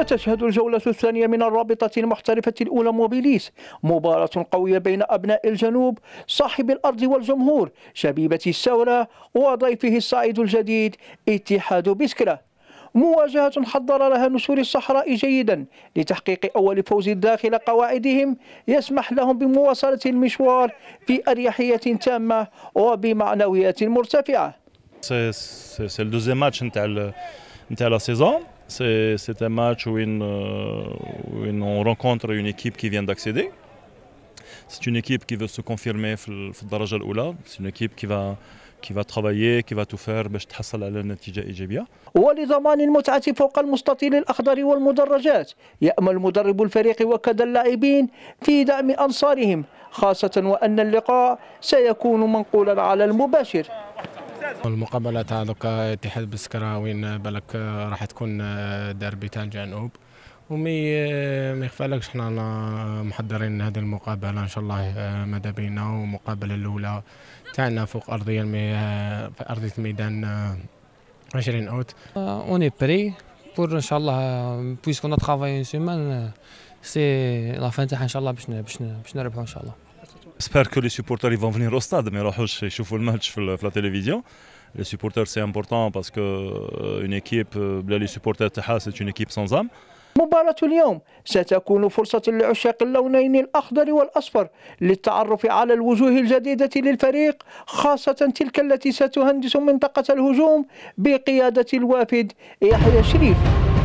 ستشهد الجولة الثانية من الرابطة المحترفة الأولى موبيليس مباراة قوية بين أبناء الجنوب صاحب الأرض والجمهور شبيبة الثورة وضيفه الصعيد الجديد اتحاد بسكرة مواجهة حضر لها نسور الصحراء جيدا لتحقيق أول فوز داخل قواعدهم يسمح لهم بمواصلة المشوار في أريحية تامة وبمعنويات مرتفعة. سي le deuxième ماتش نتاع نتاع لا سيزون C'est un match où, une, où une, on rencontre une équipe qui vient d'accéder. C'est une équipe qui veut se confirmer dans C'est une équipe qui va, qui va travailler qui va tout faire باش تحصل على نتيجة إيجابية ولضمان المتعة فوق المستطيل الأخضر والمدرجات يأمل مدرب الفريق وكذا اللاعبين في دعم أنصارهم خاصة وأن اللقاء سيكون منقولا على المباشر المقابله تاع دوكا اتحاد بسكرا وين بالك آه، راح تكون آه، ديربي تاع الجنوب ومي آه، ما يخفالكش حنا محضرين هذه المقابله ان شاء الله مدى بينا ومقابله الاولى تاعنا فوق ارضيه المي... في ارضيه ميدان 20 اوت اوني بري بور ان شاء الله بويسكو نترافاي اون سيمان سي لا فان تاعها ان شاء الله باش باش نربحوا ان شاء الله J'espère que les supporters ils vont venir au stade, mais ils vont le match sur la télévision. Les supporters, c'est important parce qu'une équipe, les supporters, c'est une équipe sans âme. مباراة اليوم ستكون فرصة لعشاق اللونين الأخضر والأصفر للتعرف على الوجوه الجديدة للفريق خاصة تلك التي ستهندس منطقة الهجوم بقيادة الوافد يحيى شريف